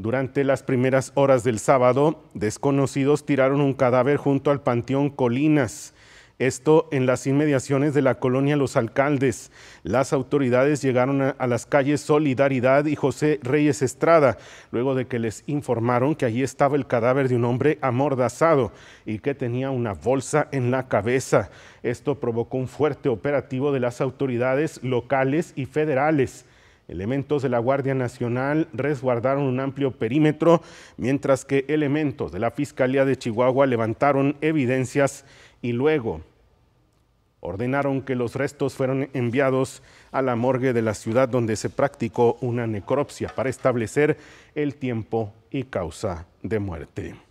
Durante las primeras horas del sábado, desconocidos tiraron un cadáver junto al Panteón Colinas. Esto en las inmediaciones de la colonia Los Alcaldes. Las autoridades llegaron a, las calles Solidaridad y José Reyes Estrada, luego de que les informaron que allí estaba el cadáver de un hombre amordazado y que tenía una bolsa en la cabeza. Esto provocó un fuerte operativo de las autoridades locales y federales. Elementos de la Guardia Nacional resguardaron un amplio perímetro, mientras que elementos de la Fiscalía de Chihuahua levantaron evidencias y luego ordenaron que los restos fueran enviados a la morgue de la ciudad donde se practicó una necropsia para establecer el tiempo y causa de muerte.